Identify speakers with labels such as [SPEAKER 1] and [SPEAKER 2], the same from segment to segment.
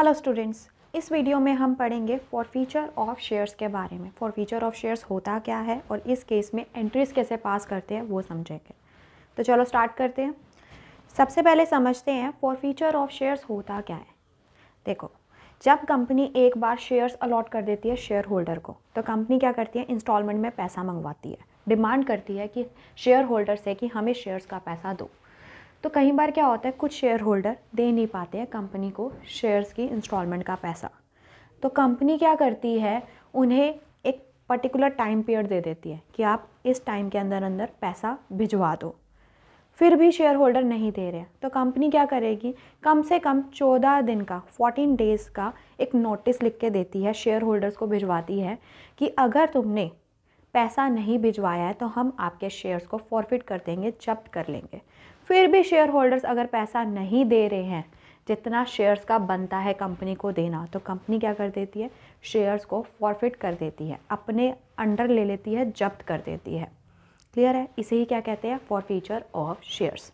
[SPEAKER 1] hello students इस video में हम पढ़ेंगे फॉर फीचर ऑफ शेयर्स के बारे में फॉर फीचर ऑफ शेयर्स होता क्या है और इस केस में एंट्रीज कैसे पास करते हैं वो समझेंगे तो चलो स्टार्ट करते हैं सबसे पहले समझते हैं फॉर फीचर ऑफ शेयर्स होता क्या है देखो जब कंपनी एक बार शेयर्स अलॉट कर देती है शेयर होल्डर को तो कंपनी क्या करती है इंस्टॉलमेंट में पैसा मंगवाती है डिमांड करती है कि शेयर होल्डर से कि हमें शेयर्स का पैसा दो तो कई बार क्या होता है कुछ शेयर होल्डर दे नहीं पाते हैं कंपनी को शेयर्स की इंस्टॉलमेंट का पैसा तो कंपनी क्या करती है उन्हें एक पर्टिकुलर टाइम पीरियड दे देती है कि आप इस टाइम के अंदर अंदर पैसा भिजवा दो फिर भी शेयर होल्डर नहीं दे रहे तो कंपनी क्या करेगी कम से कम चौदह दिन का फोर्टीन डेज़ का एक नोटिस लिख के देती है शेयर होल्डर्स को भिजवाती है कि अगर तुमने पैसा नहीं भिजवाया है तो हम आपके शेयर्स को फॉरफिट कर देंगे जब्त कर लेंगे फिर भी शेयर होल्डर्स अगर पैसा नहीं दे रहे हैं जितना शेयर्स का बनता है कंपनी को देना तो कंपनी क्या कर देती है शेयर्स को फॉरफिट कर देती है अपने अंडर ले लेती है जब्त कर देती है क्लियर है इसे ही क्या कहते हैं फॉरफीचर ऑफ शेयर्स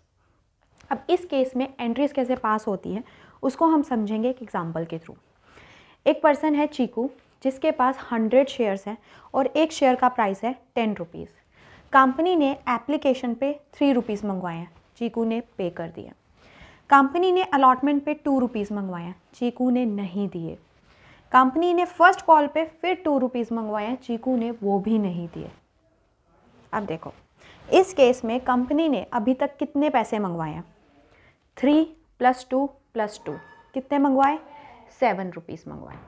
[SPEAKER 1] अब इस केस में एंट्रीज कैसे पास होती हैं उसको हम समझेंगे एक एग्जाम्पल के थ्रू एक पर्सन है चीकू जिसके पास हंड्रेड शेयर्स हैं और एक शेयर का प्राइस है टेन रुपीज़ कंपनी ने एप्लीकेशन पे थ्री रुपीज़ मंगवाए हैं चीकू ने पे कर दिया कंपनी ने अलॉटमेंट पे टू रुपीज़ मंगवाया चीकू ने नहीं दिए कंपनी ने फर्स्ट कॉल पे फिर टू रुपीज़ मंगवाया चीकू ने वो भी नहीं दिए अब देखो इस केस में कंपनी ने अभी तक कितने पैसे मंगवाए three plus two plus two कितने मंगवाए सेवन रुपीज़ मंगवाए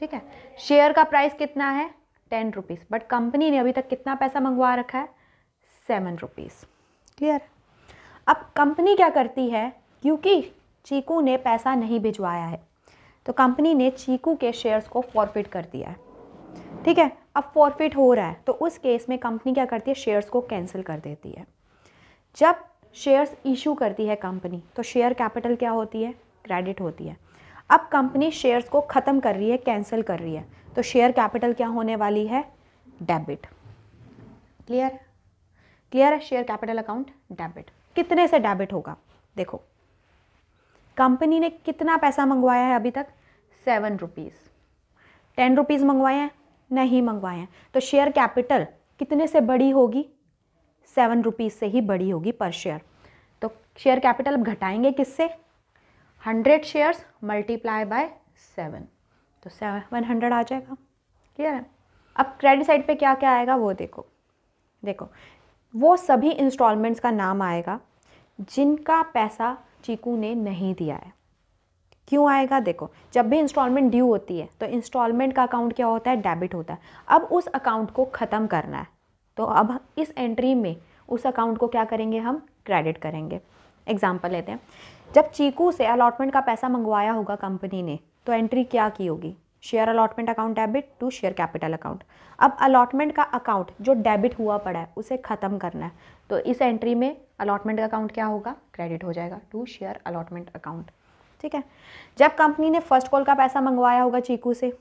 [SPEAKER 1] ठीक है शेयर का प्राइस कितना है टेन रुपीज़ बट कंपनी ने अभी तक कितना पैसा मंगवा रखा है सेवन रुपीज़ क्लियर अब कंपनी क्या करती है क्योंकि चीकू ने पैसा नहीं भिजवाया है तो कंपनी ने चीकू के शेयर्स को फॉरफिट कर दिया है ठीक है अब फॉरफिट हो रहा है तो उस केस में कंपनी क्या करती है शेयर्स को कैंसिल कर देती है जब शेयर्स इशू करती है कंपनी तो शेयर कैपिटल क्या होती है क्रेडिट होती है अब कंपनी शेयर्स को ख़त्म कर रही है कैंसिल कर रही है तो शेयर कैपिटल क्या होने वाली है डेबिट क्लियर क्लियर है शेयर कैपिटल अकाउंट डेबिट कितने से डेबिट होगा देखो कंपनी ने कितना पैसा मंगवाया है अभी तक सेवन रुपीज़ टेन रुपीज़ मंगवाए हैं नहीं मंगवाए हैं तो शेयर कैपिटल कितने से बड़ी होगी सेवन रुपीज़ से ही बड़ी होगी पर शेयर तो शेयर कैपिटल अब घटाएंगे किससे hundred shares multiply by seven तो सेवन हंड्रेड आ जाएगा क्लियर है अब क्रेडिट साइड पे क्या क्या आएगा वो देखो देखो वो सभी इंस्टॉलमेंट्स का नाम आएगा जिनका पैसा चीकू ने नहीं दिया है क्यों आएगा देखो जब भी इंस्टॉलमेंट ड्यू होती है तो इंस्टॉलमेंट का अकाउंट क्या होता है डेबिट होता है अब उस अकाउंट को ख़त्म करना है तो अब इस एंट्री में उस अकाउंट को क्या करेंगे हम क्रेडिट करेंगे एग्जाम्पल लेते हैं जब चीकू से अलॉटमेंट का पैसा मंगवाया होगा कंपनी ने तो एंट्री क्या की होगी share allotment account debit to share capital account अब अलॉटमेंट का अकाउंट जो डेबिट हुआ पड़ा है उसे ख़त्म करना है तो इस एंट्री में अलॉटमेंट का अकाउंट क्या होगा क्रेडिट हो जाएगा टू शेयर अलॉटमेंट अकाउंट ठीक है जब कंपनी ने फर्स्ट कॉल का पैसा मंगवाया होगा चीकू से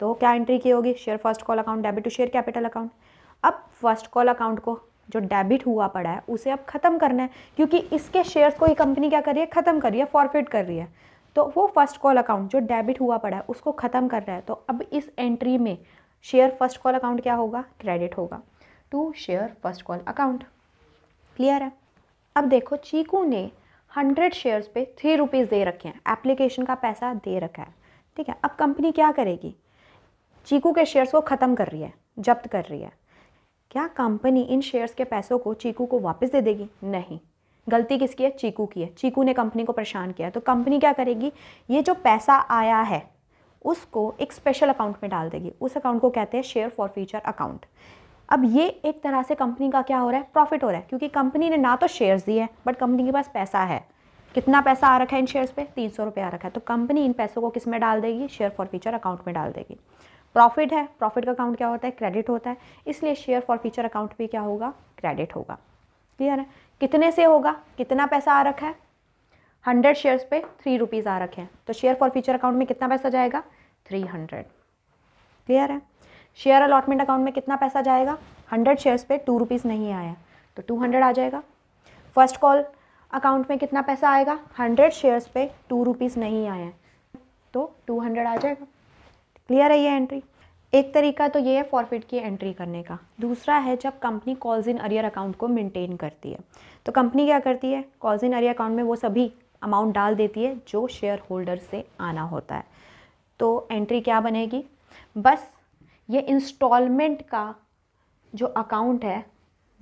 [SPEAKER 1] तो क्या एंट्री की होगी share first call account debit to share capital account अब फर्स्ट कॉल अकाउंट को जो डेबिट हुआ पड़ा है उसे अब ख़त्म करना है क्योंकि इसके शेयर्स को ये कंपनी क्या कर रही है ख़त्म कर रही है फॉरफिट कर रही है तो वो फर्स्ट कॉल अकाउंट जो डेबिट हुआ पड़ा है उसको ख़त्म कर रहा है तो अब इस एंट्री में शेयर फर्स्ट कॉल अकाउंट क्या होगा क्रेडिट होगा to share first call account clear है अब देखो चीकू ने हंड्रेड शेयर्स पे थ्री रुपीज़ दे रखे हैं एप्लीकेशन का पैसा दे रखा है ठीक है अब कंपनी क्या करेगी चीकू के शेयर्स को ख़त्म कर रही है जब्त कर रही है क्या कंपनी इन शेयर्स के पैसों को चीकू को वापस दे देगी नहीं गलती किसकी है चीकू की है चीकू ने कंपनी को परेशान किया तो कंपनी क्या करेगी ये जो पैसा आया है उसको एक स्पेशल अकाउंट में डाल देगी उस अकाउंट को कहते हैं शेयर फॉर फ्यूचर अकाउंट अब ये एक तरह से कंपनी का क्या हो रहा है प्रॉफिट हो रहा है क्योंकि कंपनी ने ना तो शेयर्स दिए हैं बट कंपनी के पास पैसा है कितना पैसा आ रखा है इन शेयर्स पे तीन सौ रुपये आ रखा है तो कंपनी इन पैसों को किस में डाल देगी शेयर फॉर फ्यूचर अकाउंट में डाल देगी प्रॉफिट है प्रॉफिट का अकाउंट क्या होता है क्रेडिट होता है इसलिए शेयर फॉर फ्यूचर अकाउंट भी क्या होगा क्रेडिट होगा क्लियर है कितने से होगा कितना पैसा आ रखा है हंड्रेड शेयर्स पे थ्री रुपीज़ आ रखे हैं तो शेयर फॉर फ्यूचर अकाउंट में कितना पैसा जाएगा थ्री हंड्रेड क्लियर है शेयर अलॉटमेंट अकाउंट में कितना पैसा जाएगा हंड्रेड शेयर्स पे टू रुपीज़ नहीं आया तो टू हंड्रेड आ जाएगा फर्स्ट कॉल अकाउंट में कितना पैसा आएगा हंड्रेड शेयर्स पे टू रुपीज़ नहीं आया तो टू हंड्रेड आ जाएगा क्लियर है ये एंट्री एक तरीका तो ये है फॉरफिट की एंट्री करने का दूसरा है जब company calls in arrear account को मेंटेन करती है तो कंपनी क्या करती है कॉल्स इन अरियर अकाउंट में वो सभी अमाउंट डाल देती है जो शेयर होल्डर से आना होता है तो एंट्री क्या बनेगी बस ये इंस्टॉलमेंट का जो अकाउंट है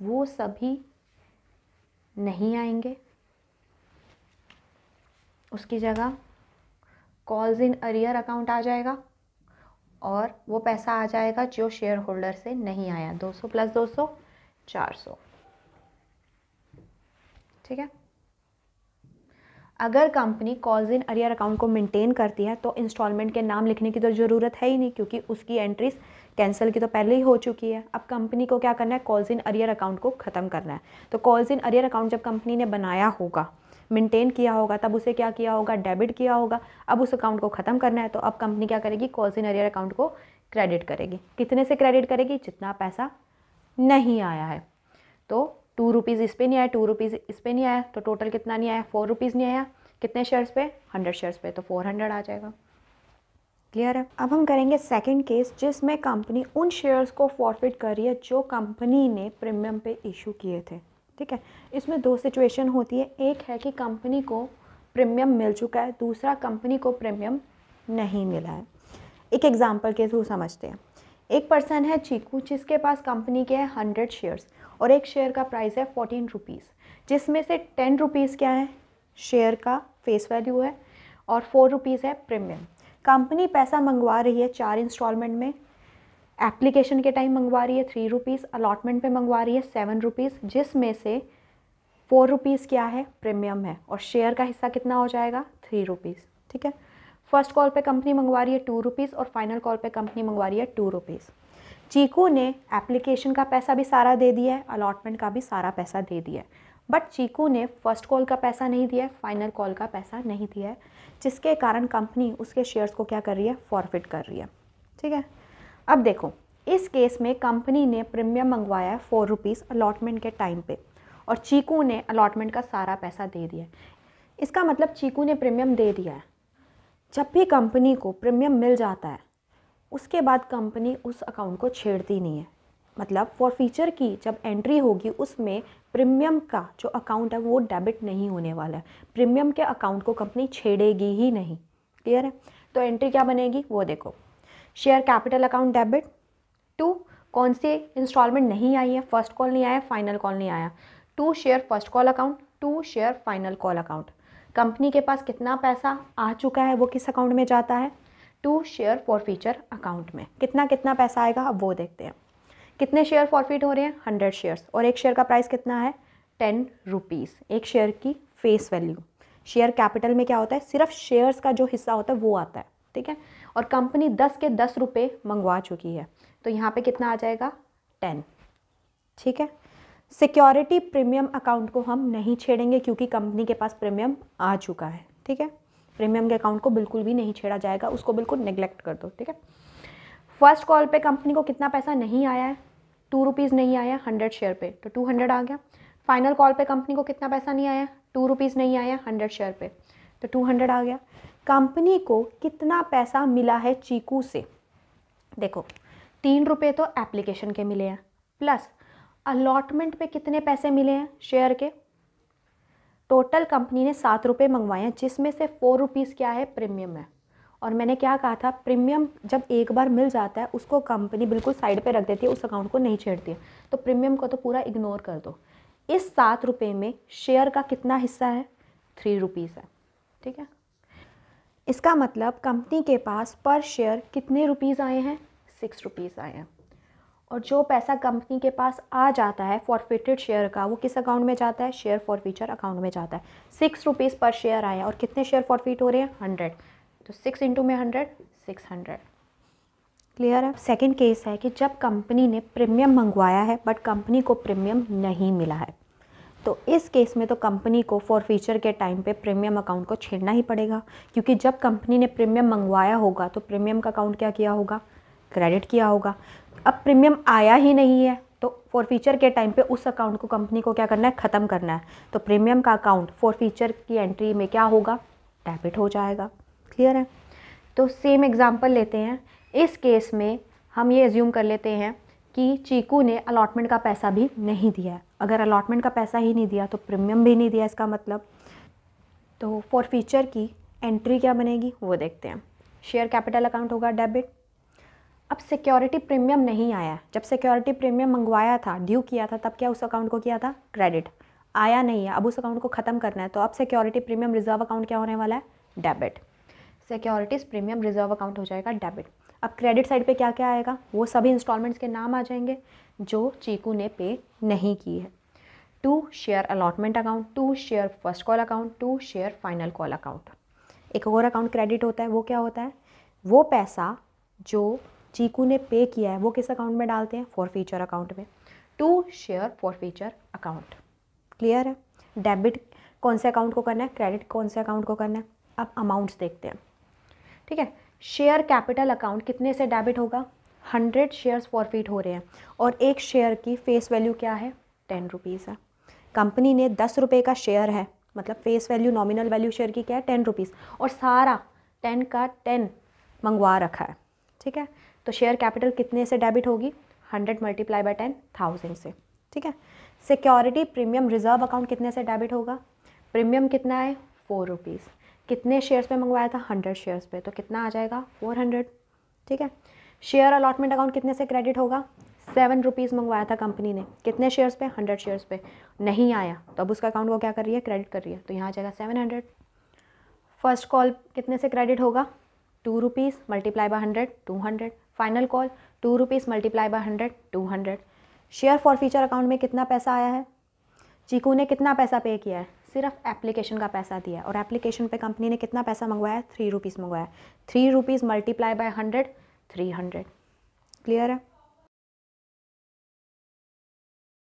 [SPEAKER 1] वो सभी नहीं आएंगे उसकी जगह कॉल्स इन अरियर अकाउंट आ जाएगा और वो पैसा आ जाएगा जो शेयर होल्डर से नहीं आया 200 प्लस 200 400 ठीक है अगर company calls in arrear account को मेंटेन करती है तो इंस्टॉलमेंट के नाम लिखने की तो ज़रूरत है ही नहीं क्योंकि उसकी एंट्रीज कैंसिल की तो पहले ही हो चुकी है अब कंपनी को क्या करना है कॉल्स इन अरियर अकाउंट को ख़त्म करना है तो कॉल्स इन अरियर अकाउंट जब कंपनी ने बनाया होगा मेंटेन किया होगा तब उसे क्या किया होगा डेबिट किया होगा अब उस अकाउंट को ख़त्म करना है तो अब कंपनी क्या करेगी कॉल्स इन अरियर अकाउंट को क्रेडिट करेगी कितने से क्रेडिट करेगी जितना पैसा नहीं आया है तो टू रुपीज़ इस पर नहीं आया टू रुपीज़ इस पर नहीं आया तो टोटल कितना नहीं आया फोर रुपीज़ नहीं आया कितने शेयर्स पे हंड्रेड शेयर्स पे तो फोर हंड्रेड आ जाएगा क्लियर है अब हम करेंगे सेकंड केस जिसमें कंपनी उन शेयर्स को फॉरफिट कर रही है जो कंपनी ने प्रीमियम पे इशू किए थे ठीक है इसमें दो सिचुएशन होती है एक है कि कंपनी को प्रीमियम मिल चुका है दूसरा कंपनी को प्रीमियम नहीं मिला है एक एग्ज़ाम्पल के थ्रू समझते हैं एक पर्सन है चीकू जिसके पास कंपनी के हैं हंड्रेड शेयर्स और एक शेयर का प्राइस है फोर्टीन रुपीज़ जिसमें से टेन रुपीज़ क्या है शेयर का फेस वैल्यू है और फोर रुपीज़ है प्रीमियम कंपनी पैसा मंगवा रही है चार इंस्टॉलमेंट में एप्लीकेशन के टाइम मंगवा रही है थ्री रुपीज़ अलॉटमेंट पे मंगवा रही है सेवन रुपीज़ जिसमें से फोर रुपीज़ क्या है प्रीमियम है और शेयर का हिस्सा कितना हो जाएगा थ्री रुपीज़ ठीक है फर्स्ट कॉल पे कंपनी मंगवा रही है टू रुपीज़ और फाइनल कॉल पे कंपनी मंगवा रही है टू रुपीज़ चीकू ने एप्लीकेशन का पैसा भी सारा दे दिया है अलॉटमेंट का भी सारा पैसा दे दिया है बट चीकू ने फर्स्ट कॉल का पैसा नहीं दिया है फाइनल कॉल का पैसा नहीं दिया है जिसके कारण कंपनी उसके शेयर्स को क्या कर रही है फॉरफिट कर रही है ठीक है अब देखो इस केस में कंपनी ने प्रीमियम मंगवाया है फोर रुपीज़ अलॉटमेंट के टाइम पे और चीकू ने अलॉटमेंट का सारा पैसा दे दिया है इसका मतलब चीकू ने प्रीमियम दे दिया है जब भी कंपनी को प्रीमियम मिल जाता है उसके बाद कंपनी उस अकाउंट को छेड़ती नहीं है मतलब फॉर फ्यूचर की जब एंट्री होगी उसमें प्रीमियम का जो अकाउंट है वो डेबिट नहीं होने वाला है प्रीमियम के अकाउंट को कंपनी छेड़ेगी ही नहीं क्लियर है तो एंट्री क्या बनेगी वो देखो share capital account debit to कौन से इंस्टॉलमेंट नहीं आई है फर्स्ट कॉल नहीं आया फाइनल कॉल नहीं आया to share first call account to share final call account company के पास कितना पैसा आ चुका है वो किस अकाउंट में जाता है to share forfeiture account में कितना कितना पैसा आएगा अब वो देखते हैं कितने शेयर फॉरफिट हो रहे हैं हंड्रेड शेयर्स और एक शेयर का प्राइस कितना है टेन रुपीज़ एक शेयर की फेस वैल्यू शेयर कैपिटल में क्या होता है सिर्फ शेयर्स का जो हिस्सा होता है वो आता है ठीक है और कंपनी दस के दस रुपये मंगवा चुकी है तो यहाँ पे कितना आ जाएगा टेन ठीक है सिक्योरिटी प्रीमियम अकाउंट को हम नहीं छेड़ेंगे क्योंकि कंपनी के पास प्रीमियम आ चुका है ठीक है प्रीमियम के अकाउंट को बिल्कुल भी नहीं छेड़ा जाएगा उसको बिल्कुल निगलेक्ट कर दो ठीक है फर्स्ट कॉल पे कंपनी को कितना पैसा नहीं आया है टू रुपीज़ नहीं आया हंड्रेड शेयर पे तो टू हंड्रेड आ गया फाइनल कॉल पे कंपनी को कितना पैसा नहीं आया टू रुपीज़ नहीं आया हंड्रेड शेयर पे तो टू हंड्रेड आ गया कंपनी को कितना पैसा मिला है चीकू से देखो तीन रुपये तो एप्लीकेशन के मिले हैं प्लस अलॉटमेंट पे कितने पैसे मिले हैं शेयर के टोटल कंपनी ने सात रुपये मंगवाए हैं जिसमें से फोर रुपीज़ क्या है प्रीमियम है और मैंने क्या कहा था प्रीमियम जब एक बार मिल जाता है उसको कंपनी बिल्कुल साइड पे रख देती है उस अकाउंट को नहीं छेड़ती है तो प्रीमियम को तो पूरा इग्नोर कर दो इस सात रुपये में शेयर का कितना हिस्सा है थ्री रुपीज़ है ठीक है इसका मतलब कंपनी के पास पर शेयर कितने रुपीस आए हैं सिक्स रुपीस आए हैं और जो पैसा कंपनी के पास आ जाता है फॉरफिटेड शेयर का वो किस अकाउंट में जाता है शेयर फॉरफीचर अकाउंट में जाता है सिक्स रुपीज़ पर शेयर आए और कितने शेयर फॉरफिट हो रहे हैं हंड्रेड तो सिक्स इंटू में हंड्रेड सिक्स हंड्रेड क्लियर है सेकेंड केस है कि जब कंपनी ने प्रीमियम मंगवाया है बट कंपनी को प्रीमियम नहीं मिला है तो इस केस में तो कंपनी को फॉर फ्यूचर के टाइम पे प्रीमियम अकाउंट को छेड़ना ही पड़ेगा क्योंकि जब कंपनी ने प्रीमियम मंगवाया होगा तो प्रीमियम का अकाउंट क्या किया होगा क्रेडिट किया होगा अब प्रीमियम आया ही नहीं है तो फॉर फ्यूचर के टाइम पे उस अकाउंट को कंपनी को क्या करना है ख़त्म करना है तो प्रीमियम का अकाउंट फ्यूचर की एंट्री में क्या होगा डेबिट हो जाएगा क्लियर है तो सेम एग्ज़ाम्पल लेते हैं इस केस में हम ये एज्यूम कर लेते हैं कि चीकू ने अलॉटमेंट का पैसा भी नहीं दिया है अगर अलॉटमेंट का पैसा ही नहीं दिया तो प्रीमियम भी नहीं दिया इसका मतलब तो फॉर फ्यूचर की एंट्री क्या बनेगी वो देखते हैं शेयर कैपिटल अकाउंट होगा डेबिट अब सिक्योरिटी प्रीमियम नहीं आया जब सिक्योरिटी प्रीमियम मंगवाया था ड्यू किया था तब क्या उस अकाउंट को किया था क्रेडिट आया नहीं है अब उस अकाउंट को ख़त्म करना है तो अब सिक्योरिटी प्रीमियम रिजर्व अकाउंट क्या होने वाला है debit securities premium reserve account हो जाएगा डेबिट अब क्रेडिट साइड पे क्या क्या आएगा वो सभी इंस्टॉलमेंट्स के नाम आ जाएंगे जो चीकू ने पे नहीं की है to share allotment account to share first call account to share final call account एक और अकाउंट क्रेडिट होता है वो क्या होता है वो पैसा जो चीकू ने पे किया है वो किस अकाउंट में डालते हैं फॉर फीचर अकाउंट में to share forfeiture account clear है डेबिट कौन से अकाउंट को करना है क्रेडिट कौन से अकाउंट को करना है अब अमाउंट्स देखते हैं ठीक है शेयर कैपिटल अकाउंट कितने से डेबिट होगा हंड्रेड शेयर्स फॉरफिट हो रहे हैं और एक शेयर की फ़ेस वैल्यू क्या है टेन रुपीज़ है कंपनी ने दस रुपये का शेयर है मतलब face value nominal value share की क्या है टेन रुपीज़ और सारा टेन का टेन मंगवा रखा है ठीक है तो शेयर कैपिटल कितने से डेबिट होगी hundred multiply by ten thousand से ठीक है सिक्योरिटी प्रीमियम रिजर्व अकाउंट कितने से डेबिट होगा प्रीमियम कितना है फोर रुपीज़ कितने शेयर्स पे मंगवाया था हंड्रेड शेयर्स पे तो कितना आ जाएगा फोर हंड्रेड ठीक है शेयर अलॉटमेंट अकाउंट कितने से क्रेडिट होगा सेवन रुपीज़ मंगवाया था कंपनी ने कितने शेयर्स पे हंड्रेड शेयर्स पे नहीं आया तो अब उसका अकाउंट वो क्या कर रही है क्रेडिट कर रही है तो यहाँ आ जाएगा सेवन हंड्रेड फर्स्ट कॉल कितने से क्रेडिट होगा two rupees multiply by hundred two hundred final call two rupees multiply by hundred two hundred share for future account में कितना पैसा आया है चीकू ने कितना पैसा पे किया है सिर्फ एप्लीकेशन का पैसा दिया है और एप्लीकेशन पे कंपनी ने कितना पैसा मंगवाया थ्री रुपीज़ मंगवाया three rupees multiply by hundred 300 clear है